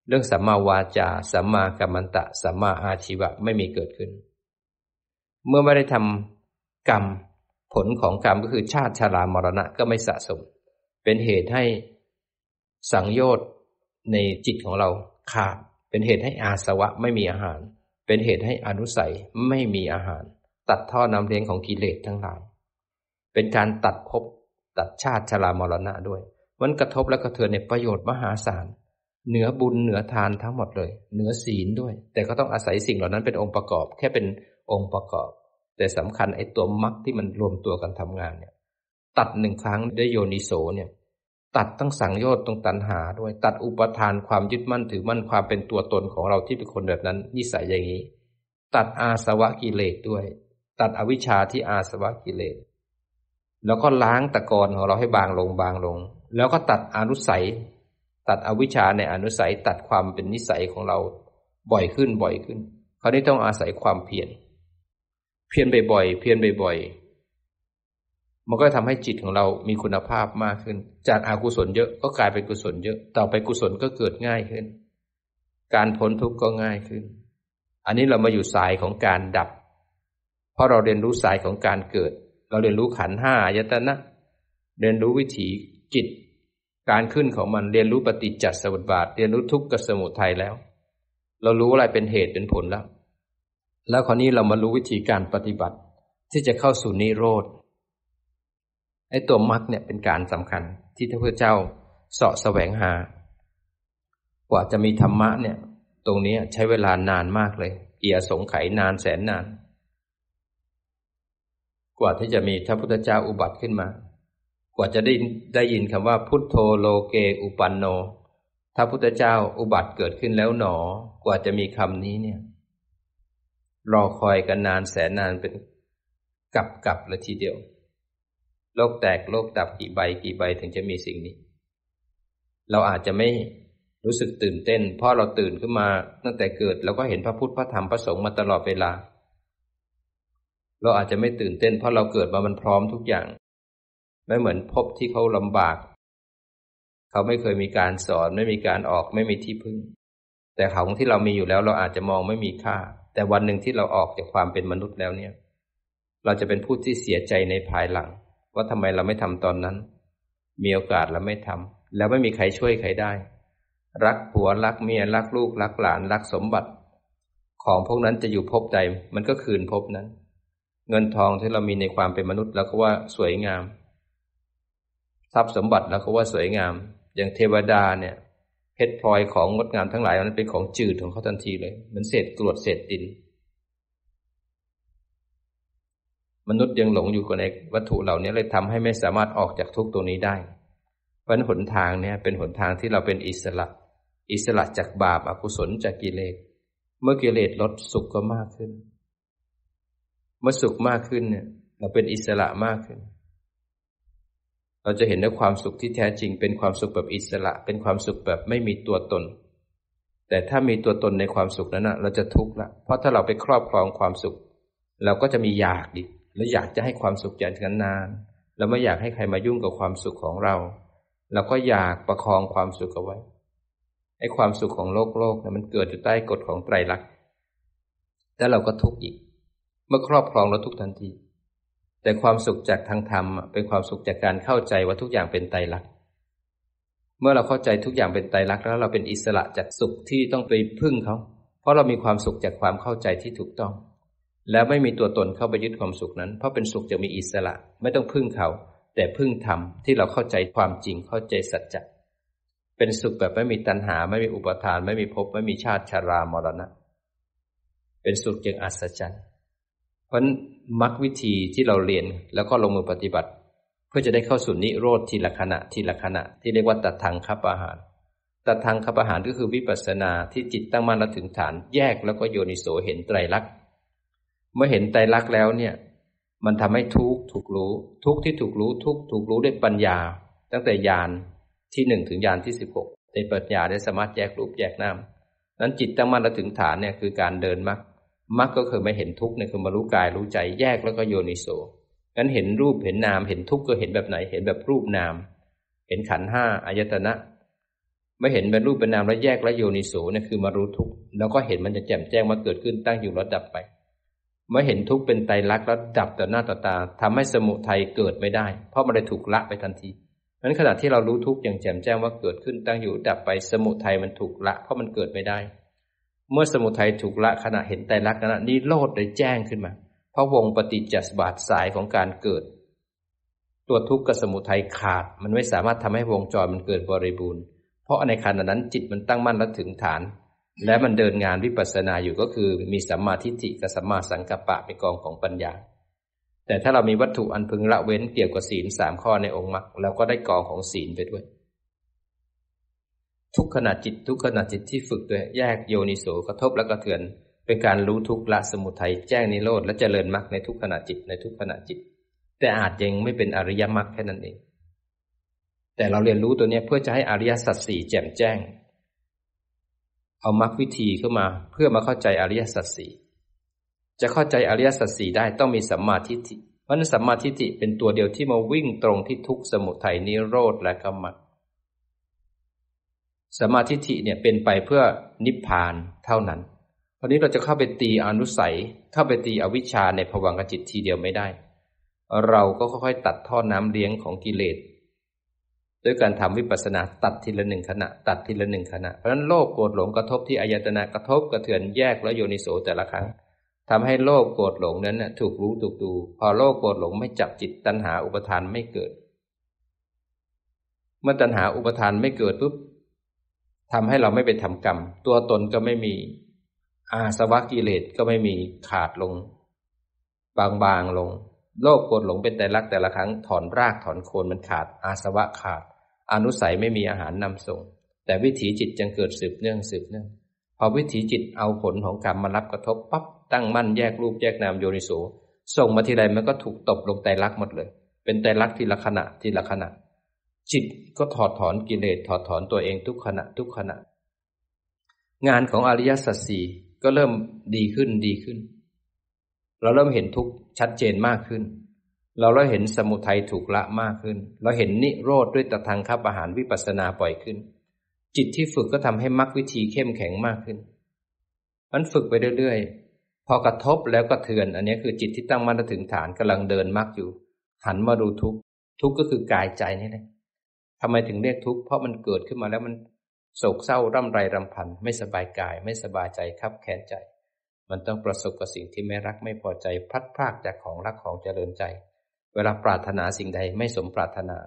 เรื่องสัมมาวาจาสัมมากัมมันตะสัมมาอาชีวะไม่มีเกิดขึ้น เมื่อไม่ได้ทำกรรมผลของกรรมก็คือชาติชารามรณะก็ไม่สะสม เป็นเหตุให้สังโยชน์ในจิตของเราขาด เป็นเหตุให้อาสวะไม่มีอาหาร เป็นเหตุให้อนุสัยไม่มีอาหาร ตัดท่อน้ำเลี้ยงของกิเลสทั้งหลายเป็นการตัดภพตัดชาติชรามรณะด้วย มันกระทบและกระเทือนในประโยชน์มหาศาลเหนือบุญเหนือทานทั้งหมดเลยเหนือศีลด้วย แต่ก็ต้องอาศัยสิ่งเหล่านั้นเป็นองค์ประกอบ แค่เป็นองค์ประกอบ แต่สำคัญไอ้ตัวมรรคที่มันรวมตัวกันทำงานเนี่ยตัดหนึ่งครั้งได้โยนิโสเนี่ยตัดตั้งสังโยชน์ตรงตัณหาด้วย ตัดอุปทานความยึดมั่นถือมั่นความเป็นตัวตนของเราที่เป็นคนแบบนั้นนิสัยอย่างนี้ ตัดอาสวะกิเลสด้วย ตัดอวิชชาที่อาสวะกิเลสแล้วก็ล้างตะกอนของเราให้บางลงบางลง แล้วก็ตัดอนุสัย ตัดอวิชชาในอนุสัยตัดความเป็นนิสัยของเราบ่อยขึ้นบ่อยขึ้นคราวนี้ต้องอาศัยความเพียรเพียรบ่อยๆเพียรบ่อยๆมันก็ทำให้จิตของเรา มีคุณภาพมากขึ้น จากอากุศลเยอะก็กลายเป็นกุศลเยอะต่อไปกุศลก็เกิดง่ายขึ้น การพ้นทุกข์ก็ง่ายขึ้น อันนี้เรามาอยู่สายของการดับ เพราะเราเรียนรู้สายของการเกิดเราเรียนรู้ขันห้าอยตนะ เรียนรู้วิถีจิต การขึ้นของมันเรียนรู้ปฏิจจสมุปบาท เรียนรู้ทุกขกับสมุทัยแล้ว เรารู้อะไรเป็นเหตุเป็นผลแล้ว แล้วคราวนี้เรามารู้วิธีการปฏิบัติ ที่จะเข้าสู่นิโรธไอ้ตัวมรรคเนี่ยเป็นการสำคัญ ที่่านพระเจ้าเสาะแสวงหา กว่าจะมีธรรมะเนี่ย ตรงนี้ใช้เวลานานมากเลย เอียสงไขนานแสนนานกว่าที่จะมีพระพุทธเจ้าอุบัติขึ้นมา กว่าจะได้ได้ยินคำว่าพุทโธโลเกอุปันโนถ้าพุทธเจ้าอุบัติเกิดขึ้นแล้วหนอ กว่าจะมีคำนี้เนี่ย รอคอยกันนานแสนนานเป็นกับกับละทีเดียว โลกแตก โลกดับกี่ใบกี่ใบถึงจะมีสิ่งนี้ เราอาจจะไม่รู้สึกตื่นเต้นเพราะเราตื่นขึ้นมาตั้งแต่เกิดเราก็เห็นพระพุทธพระธรรมพระสงฆ์มาตลอดเวลาเราอาจจะไม่ตื่นเต้นเพราะเราเกิดมามันพร้อมทุกอย่าง ไม่เหมือนพบที่เขาลำบาก เขาไม่เคยมีการสอน ไม่มีการออกไม่มีที่พึ่งแต่ของที่เรามีอยู่แล้ว เราอาจจะมองไม่มีค่า แต่วันหนึ่งที่เราออกจากความเป็นมนุษย์แล้วเนี่ย เราจะเป็นผู้ที่เสียใจในภายหลัง ว่าทำไมเราไม่ทำตอนนั้น มีโอกาสเราไม่ทำแล้วไม่มีใครช่วยใครได้ รักผัวรักเมียรักลูกรักหลานรักสมบัติ ของพวกนั้นจะอยู่พบใจมันก็คืนพบนั้นเงินทองที่เรามีในความเป็นมนุษย์เราก็ว่าสวยงาม ทรัพย์สมบัติเราก็ว่าสวยงาม อย่างเทวดาเนี่ยเพชรพลอยของงดงามทั้งหลายมันเป็นของจืดของเขาทันทีเลยเหมือนเศษกรวดเศษดิน มนุษย์ยังหลงอยู่กับในวัตถุเหล่านี้เลยทำให้ไม่สามารถออกจากทุกตัวนี้ได้เพราะนั้นหนทางเนี่ยเป็นหนทางที่เราเป็นอิสระ อิสระจากบาปอากุศลจากกิเลสเมื่อกิเลสลดสุขก็มากขึ้นเมื่อสุขมากขึ้นเนี่ยเราเป็นอิสระมากขึ้น เราจะเห็นว่าความสุขที่แท้จริง เป็นความสุขแบบอิสระ เป็นความสุขแบบไม่มีตัวตน แต่ถ้ามีตัวตนในความสุขนั้นนะเราจะทุกข์ละ เพราะถ้าเราไปครอบครองความสุข เราก็จะมีอยากดิแล้วอยากจะให้ความสุขอย่างนันนาน เราไม่อยากให้ใครมายุ่งกับความสุขของเรา เราก็อยากประคองความสุขเอาไว้ไอ้ความสุขของโลกโลกนะมันเกิดอยู่ใต้กฎของไตรลักษณ์แล้วเราก็ทุกข์อีกเมื่อครอบครองแล้วทุกทันที แต่ความสุขจากทางธรรมเป็นความสุขจากการเข้าใจว่าทุกอย่างเป็นไตรลักษณ์เมื่อเราเข้าใจทุกอย่างเป็นไตรลักษณ์แล้วเราเป็นอิสระจากสุขที่ต้องไปพึ่งเขา เพราะเรามีความสุขจากความเข้าใจที่ถูกต้อง แล้วไม่มีตัวตนเข้าไปยึดความสุขนั้น เพราะเป็นสุขจะมีอิสระ ไม่ต้องพึ่งเขา แต่พึ่งธรรมที่เราเข้าใจความจริงเข้าใจสัจจะเป็นสุขแบบไม่มีตัณหา ไม่มีอุปทานไม่มีภพไม่มีชาติชารา มรณะ เป็นสุขอย่างอัศจรรย์เพราะมักวิธีที่เราเรียนแล้วก็ลงมือปฏิบัติ เพื่อจะได้เข้าสู่นิโรธทีละขณะ ทีละขณะ ที่เรียกว่าตัดทางขับอาหาร ตัดทางขับอาหารก็คือวิปัสสนาที่จิตตั้งมั่นแล้วถึงฐาน แยกแล้วก็โยนิโสเห็นไตรลักษณ์เมื่อเห็นไตรลักษณ์แล้วเนี่ย มันทำให้ทุกถูกรู้ทุกที่ถูกรู้ทุกถูกรู้ด้วยปัญญา ตั้งแต่ญาณที่หนึ่งถึงญาณที่สิบหกในปัญญาได้สามารถแยกรูปแยกนามนั้นจิตตั้งมั่นและถึงฐานเนี่ยคือการเดินมรรคมรรคก็คือมาเห็นทุกข์เนี่ยคือมารู้กายรู้ใจแยกแล้วก็โยนิโสงั้นเห็นรูปเห็นนามเห็นทุกข์ก็เห็นแบบไหน เห็นแบบรูปนาม เห็นขันห้าอายตนะ ไม่เห็นเป็นรูปเป็นนามแล้วแยกแล้วโยนิโสเนี่ยคือมารู้ทุกข์ แล้วก็เห็นมันจะแจ่มแจ้งมาเกิดขึ้นตั้งอยู่แล้วดับไปเมื่อเห็นทุกข์เป็นไตรลักษณ์แล้วดับต่อหน้าต่อตาทำให้สมุทัยเกิดไม่ได้ เพราะมันได้ถูกละไปทันทีนั้นขณะที่เรารู้ทุกข์อย่างแจ่มแจ้งว่าเกิดขึ้นตั้งอยู่ดับไป สมุทัยมันถูกละเพราะมันเกิดไม่ได้เมื่อสมุทัยถูกละขณะเห็นไตรลักษณ์ขณะนี้โลดได้แจ้งขึ้นมา เพราะวงปฏิจจสบาทสายของการเกิด ตัวทุกข์กับสมุทัยขาดมันไม่สามารถทำให้วงจรมันเกิดบริบูรณ์เพราะในขณะนั้นจิตมันตั้งมั่นและถึงฐาน และมันเดินงานวิปัสสนาอยู่ก็คือ มีสัมมาทิฏฐิกับสัมมาสังกัปปะเป็นกองของปัญญา แต่ถ้าเรามีวัตถุอันพึงละเว้นเกี่ยวกับศีลสามข้อในองค์มรรคเราก็ได้กองของศีลไปด้วยทุกขณะจิตทุกขณะจิตที่ฝึกดวยแยกโยนิโสกระทบและกระเทือน เป็นการรู้ทุกละสมุทัยแจ้งนิโรธ และเจริญมรรคในทุกขณะจิตในทุกขณะจิต แต่อาจยังไม่เป็นอริยมรรคแค่นั้นเอง แต่เราเรียนรู้ตัวนี้เพื่อจะให้อริยสัจสี่แจ่มแจ้ง เอามรรควิธีเข้ามาเพื่อมาเข้าใจอริยสัจสี่จะเข้าใจอริยสัจสี่ได้ต้องมีสัมมาทิฏฐิเพราะนั้นสัมมาทิฏฐิเป็นตัวเดียวที่มาวิ่งตรงที่ทุกสมุทัยนิโรธและกรรมรรคสมาธิิเนี่ยเป็นไปเพื่อนิพพานเท่านั้นวันนี้เราจะเข้าไปตีอนุสัย เข้าไปตีอวิชชาในภวังกจิตทีเดียวไม่ได้ เราก็ค่อยๆตัดท่อน้ำเลี้ยงของกิเลสด้วยการทำวิปัสสนาตัดทีละหนึ่งขณะ ตัดทีละหนึ่งขณะ เพราะฉะนั้นโลภโกรธหลงกระทบที่อายตนะกระทบกระเทือนแยกแล้วโยนิโสแต่ละครั้ง ทำให้โลภโกรธหลงนั้นนยถูกรู้ถูกดู พอโลภโกรธหลงไม่จับจิตตัณหาอุปทานไม่เกิด เมื่อตัณหาอุปทานไม่เกิดปุ๊บทำให้เราไม่ไปทำกรรม ตัวตนก็ไม่มีอาสวะกิเลสก็ไม่มีขาดลง บางบางลง โลกโกดหลงเป็นแต่ลักแต่ละครั้ง ถอนรากถอนโคนมันขาด อาสวะขาด อนุสัยไม่มีอาหารนำส่ง แต่วิถีจิตจังเกิดสืบเนื่องสืบเนื่องพอวิถีจิตเอาผลของกรรมมารับกระทบปั๊บตั้งมั่นแยกรูปแยกนามโยนิโสส่งมาทีไรมันก็ถูกตบลงไต่ลักษ์หมดเลย เป็นไต่ลักษ์ทีละขณะทีละขณะจิตก็ถอดถอนกิเลสถอดถอนตัวเองทุกขณะทุกขณะ งานของอริยสัจสี่ก็เริ่มดีขึ้นดีขึ้น เราเริ่มเห็นทุกชัดเจนมากขึ้น เราเริ่มเห็นสมุทัยถูกละมากขึ้น เราเห็นนิโรธด้วยตะทางคับระหารวิปัสนาปล่อยขึ้น จิตที่ฝึกก็ทำให้มรรควิธีเข้มแข็งมากขึ้น มันฝึกไปเรื่อยๆพอกระทบแล้วก็เทือน อันนี้คือจิตที่ตั้งมั่นถึงฐานกำลังเดินมรรคอยู่หันมาดูทุกทุกก็คือกายใจนี่แหละทำไมถึงเรียกทุกข์ เพราะมันเกิดขึ้นมาแล้วมันโศกเศร้าร่ำไรรำพันไม่สบายกายไม่สบายใจครับแค้นใจ มันต้องประสบกับสิ่งที่ไม่รักไม่พอใจพลัดพรากจากของรักของเจริญใจ เวลาปรารถนาสิ่งใดไม่สมปรารถนา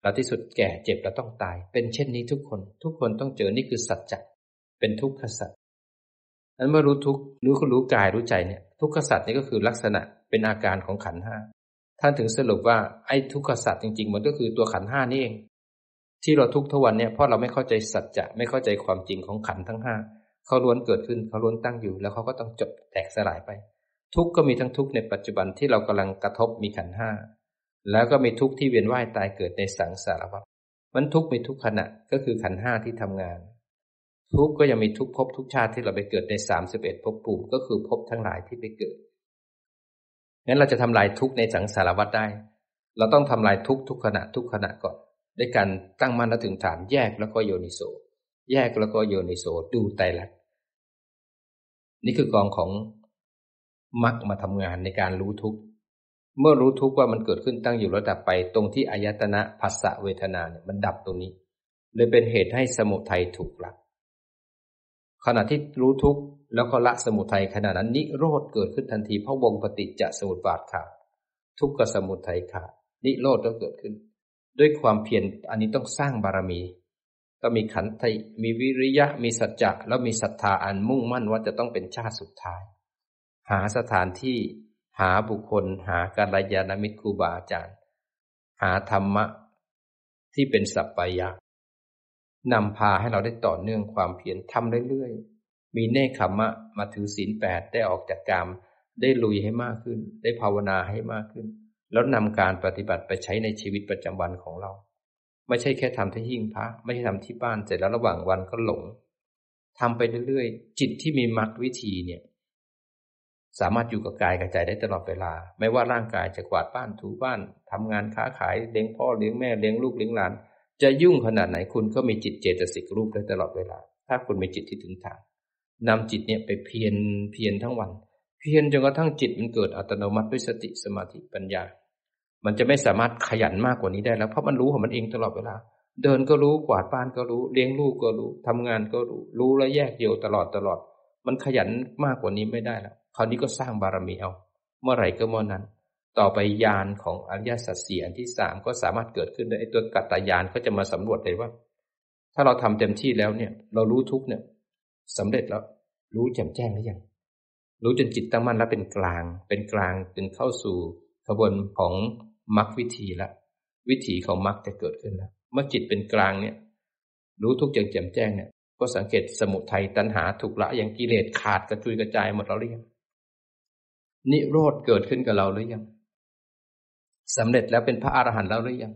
เราที่สุดแก่เจ็บเราต้องตาย เป็นเช่นนี้ทุกคน ทุกคนต้องเจอนี่คือสัจจะเป็นทุกขสัจนั้นเมื่อรู้ทุกรู้รู้กายรู้ใจเนี่ย ทุกขสัจนี่ก็คือลักษณะเป็นอาการของขันห้าท่านถึงสรุปว่าไอ้ทุกขสัจจริงๆมันก็คือตัวขันห้านี่เองที่เราทุกข์ทวันเนี่ยเพราะเราไม่เข้าใจสัจจะไม่เข้าใจความจริงของขันทั้งห้าเขาล้วนเกิดขึ้นเขาล้วนตั้งอยู่ แล้วเขาก็ต้องจบแตกสลายไป ทุกข์ก็มีทั้งทุกข์ในปัจจุบันที่เรากำลังกระทบมีขันห้าแล้วก็มีทุกข์ที่เวียนว่ายตายเกิดในสังสารวัฏมันทุกข์มีทุกขณะก็คือขันห้าที่ทำงาน ทุกข์ก็ยังมีทุกภพทุกชาติที่เราไปเกิดในสามสิบเอ็ดภพภูมิก็คือภพทั้งหลายที่ไปเกิดงั้นเราจะทำลายทุกข์ในสังสารวัฏได้ เราต้องทำลายทุกทุกขณะทุกขณะก่อนด้วยการตั้งมั่นและถึงฐานแยกแล้วก็โยนิโสแยกแล้วก็โยนิโสดูไตรลักษณ์นี่คือกองของมักมาทำงานในการรู้ทุกข์เมื่อรู้ทุกข์ว่ามันเกิดขึ้นตั้งอยู่ระดับไปตรงที่อายตนะผัสสะเวทนาเนี่ยมันดับตรงนี้ เลยเป็นเหตุให้สมุทัยถูกละขณะที่รู้ทุกข์แล้วก็ละสมุทัยขณะนั้นนิโรธเกิดขึ้นทันทีเพราะวงปฏิจจสมุปบาทขาดทุกขสมุทัยขาดนิโรธก็เกิดขึ้นด้วยความเพียร อันนี้ต้องสร้างบารมี ก็มีขันธ์มีวิริยะ มีสัจจะแล้วมีศรัทธาอันมุ่งมั่นว่าจะต้องเป็นชาติสุดท้าย หาสถานที่หาบุคคลหาการยานมิตรครูบาอาจารย์ หาธรรมะที่เป็นสัพพายะ นำพาให้เราได้ต่อเนื่องความเพียรทำเรื่อยๆ มีเนคขมะมาถือศีลแปดได้ออกจากกรรมได้ลุยให้มากขึ้น ได้ภาวนาให้มากขึ้นแล้วนำการปฏิบัติไปใช้ในชีวิตประจำวันของเรา ไม่ใช่แค่ทำที่หิ้งพระไม่ใช่ทำที่บ้านเสร็จแล้วระหว่างวันก็หลง ทำไปเรื่อยๆ จิตที่มีมรรควิธีเนี่ย สามารถอยู่กับกายกับใจได้ตลอดเวลา ไม่ว่าร่างกายจะกวาดบ้านถูบ้าน ทำงานค้าขายเลี้ยงพ่อเลี้ยงแม่เลี้ยงลูกเลี้ยงหลานจะยุ่งขนาดไหนคุณก็มีจิตเจตสิกรูปได้ตลอดเวลา ถ้าคุณมีจิตที่ถึงฐานนำจิตเนี่ยไปเพียนเพียนทั้งวัน เพียนจนกระทั่งจิตมันเกิดอัตโนมัติด้วยสติสมาธิปัญญามันจะไม่สามารถขยันมากกว่านี้ได้แล้ว เพราะมันรู้ของมันเองตลอดเวลา เดินก็รู้กวาดบ้านก็รู้ เลี้ยงลูกก็รู้ทำงานก็รู้ รู้และแยกเดี่ยวตลอดตลอด มันขยันมากกว่านี้ไม่ได้แล้วคราวนี้ก็สร้างบารมีเอา เมื่อไหร่ก็เมื่อนั้น ต่อไปยานของอริยสัจเสียอที่สามก็สามารถเกิดขึ้นได้้ตัวกัตตายานก็จะมาสำรวจเลยว่า ถ้าเราทำเต็มที่แล้วเนี่ย เรารู้ทุกเนี่ย สำเร็จแล้ว รู้แจ่มแจ้งหรือยังรู้จนจิตตั้งมั่นแล้วเป็นกลาง เป็นกลางจนเข้าสู่ขบวนของมรรควิธีละวิถีของมรรคจะเกิดขึ้นแล้ว เมื่อจิตเป็นกลางเนี่ย รู้ทุกอย่างแจ่มแจ้งเนี่ย ก็สังเกตสมุทัยตัณหาถูกละอย่างกิเลสขาดกระจุยกระจายหมดเราหรือยังนิโรธเกิดขึ้นกับเราหรือยังสำเร็จแล้วเป็นพระอรหันต์แล้วหรือยัง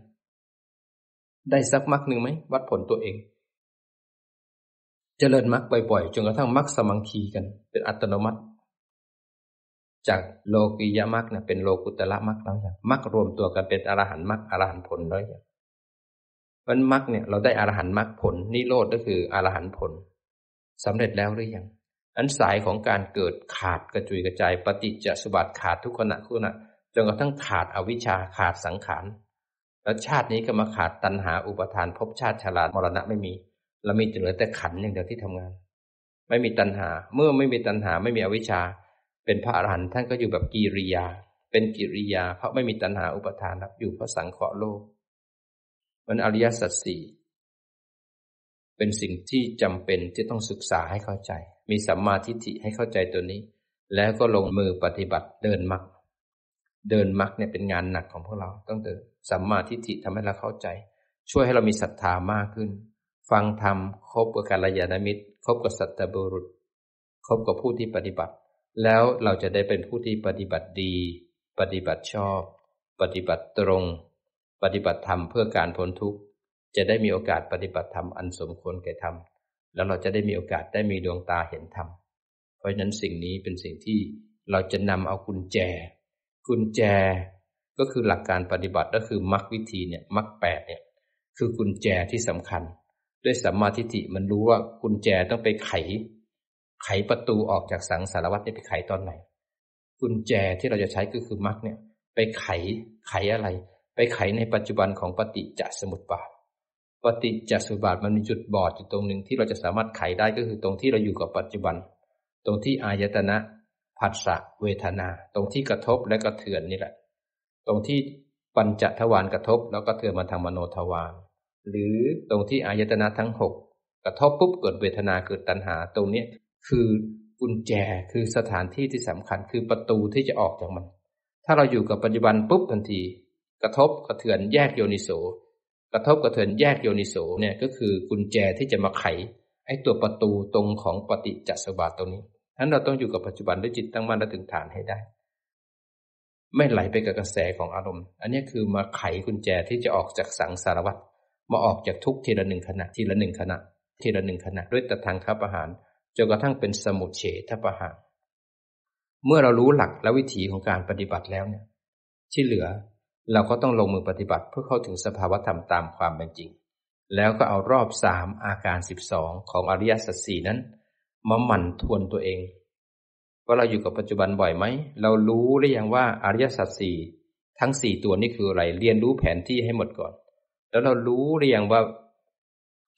ได้สักมรรคหนึ่งไหมวัดผลตัวเองจเจริญมรรคบ่อยๆจนกระทั่งมรรคสมังคีกันเป็นอัตโนมัติจากโลกิยมรรคเนี่ยเป็นโลกุตละมรรคแล้วอย่างมรรครวมตัวกันเป็นอรหันมรรคอรหันผลแล้วอย่างมันมรรคเนี่ย เราได้อรหันมรรคผลนิโรธก็คืออรหันผล สำเร็จแล้วหรือยังอันสายของการเกิดขาดกระจุยกระจายปฏิจจสุบัติขาดทุกขณะทุกขณะจนกระทั่งขาดอวิชชาขาดสังขารแล้วชาตินี้ก็มาขาดตัณหา อุปทานภพชาติชลามรณะไม่มีเรามีเหลือแต่ขันอย่างเดียวที่ทำงาน ไม่มีตัณหาเมื่อไม่มีตัณหาไม่มีอวิชชาเป็นพระอรหันต์ท่านก็อยู่แบบกิริยา เป็นกิริยา เพราะไม่มีตัณหาอุปทานรับอยู่เพราะสังเคราะห์โลกมันอริยสัจสี่เป็นสิ่งที่จำเป็นที่ต้องศึกษาให้เข้าใจ มีสัมมาทิฏฐิให้เข้าใจตัวนี้ แล้วก็ลงมือปฏิบัติเดินมรรคเดินมรรคเนี่ยเป็นงานหนักของพวกเรา ต้องเดินสัมมาทิฏฐิทำให้เราเข้าใจ ช่วยให้เรามีศรัทธามากขึ้น ฟังธรรมคบกับกัลยาณมิตร คบกับสัตบุรุษคบกับผู้ที่ปฏิบัติแล้วเราจะได้เป็นผู้ที่ปฏิบัติดี ปฏิบัติชอบ ปฏิบัติตรง ปฏิบัติธรรมเพื่อการพ้นทุกข์ จะได้มีโอกาสปฏิบัติธรรมอันสมควรแก่ธรรมแล้วเราจะได้มีโอกาสได้มีดวงตาเห็นธรรมเพราะฉะนั้นสิ่งนี้เป็นสิ่งที่เราจะนำเอากุญแจ กุญแจ ก็คือหลักการปฏิบัติก็คือมรรควิธีเนี่ยมรรคแปดเนี่ย คือกุญแจที่สำคัญ ด้วยสัมมาทิฏฐิมันรู้ว่ากุญแจต้องไปไขไขประตูออกจากสังสารวัฏเนี่ยไปไขตอนไหน กุญแจที่เราจะใช้ก็คือมรรคเนี่ยไปไขไขอะไร ไปไขในปัจจุบันของปฏิจจสมุปบาทปฏิจจสมุปบาทมันมีจุดบอดอยู่ตรงหนึ่งที่เราจะสามารถไขได้ก็คือตรงที่เราอยู่กับปัจจุบัน ตรงที่อายตนะผัสสะเวทนา ตรงที่กระทบและกระเทือนนี่แหละตรงที่ปัญจทวารกระทบ แล้วก็เทือนมาทางมโนทวารหรือตรงที่อายตนะทั้งหกกระทบปุ๊บเกิดเวทนาเกิดตัณหาตรงนี้คือกุญแจคือสถานที่ที่สำคัญคือประตูที่จะออกจากมัน ถ้าเราอยู่กับปัจจุบันปุ๊บทันที กระทบกระเทือนแยกโยนิโสกระทบกระเทือนแยกโยนิโสเนี่ยก็คือกุญแจที่จะมาไขไอ้ตัวประตูตรงของปฏิจจสมบัติตรงนี้นั้นเราต้องอยู่กับปัจจุบันด้วยจิตตั้งมั่นและถึงฐานให้ได้ ไม่ไหลไปกับกระแสของอารมณ์ อันนี้คือมาไขกุญแจที่จะออกจากสังสารวัฏมาออกจากทุกทีละหนึ่งขณะ ทีละหนึ่งขณะทีละหนึ่งขณะ ด้วยตะทางข้าประหารจนกระทั่งเป็นสมุเฉทประหรเมื่อเรารู้หลักและวิถีของการปฏิบัติแล้วเนี่ย ที่เหลือเราก็ต้องลงมือปฏิบัติเพื่อเข้าถึงสภาวธรรมตามความเป็นจริง แล้วก็เอารอบสามอาการสิบสองของอริยสัจสี่นั้นมาหมั่นทวนตัวเองว่าเราอยู่กับปัจจุบันบ่อยไหม เรารู้หรือยังว่าอริยสัจสี่ทั้งสี่ตัวนี้คืออะไร เรียนรู้แผนที่ให้หมดก่อน แล้วเรารู้หรือยังว่า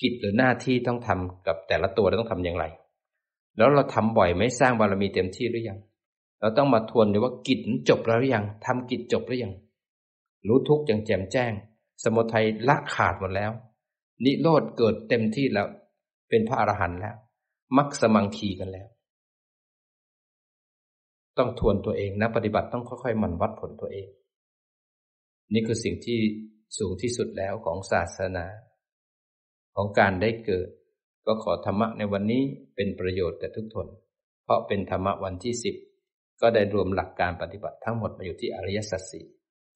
กิจหรือหน้าที่ต้องทำกับแต่ละตัวเราต้องทำอย่างไรแล้วเราทำบ่อยไหมสร้างบารมีเต็มที่หรือยัง เราต้องมาทวนดูว่ากิจจบแล้วหรือยังทำกิจจบหรือยังรู้ทุกอย่างแจ่มแจ้ง สมุทัยละขาดหมดแล้ว นิโรธเกิดเต็มที่แล้ว เป็นพระอรหันต์แล้วมักสมังคีกันแล้ว ต้องทวนตัวเองนะปฏิบัติต้องค่อยๆหมั่นวัดผลตัวเอง นี่คือสิ่งที่สูงที่สุดแล้วของศาสนาของการได้เกิดก็ขอธรรมะในวันนี้เป็นประโยชน์กับทุกทนเพราะเป็นธรรมะวันที่สิบ ก็ได้รวมหลักการปฏิบัติทั้งหมดมาอยู่ที่อริยสัจสี่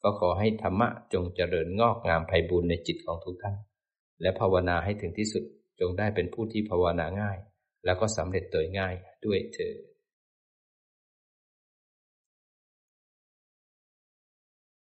ก็ขอให้ธรรมะจงเจริญงอกงามไพบูรณ์ในจิตของทุกท่าน และภาวนาให้ถึงที่สุดจงได้เป็นผู้ที่ภาวนาง่าย แล้วก็สำเร็จโดยง่ายด้วยเธอ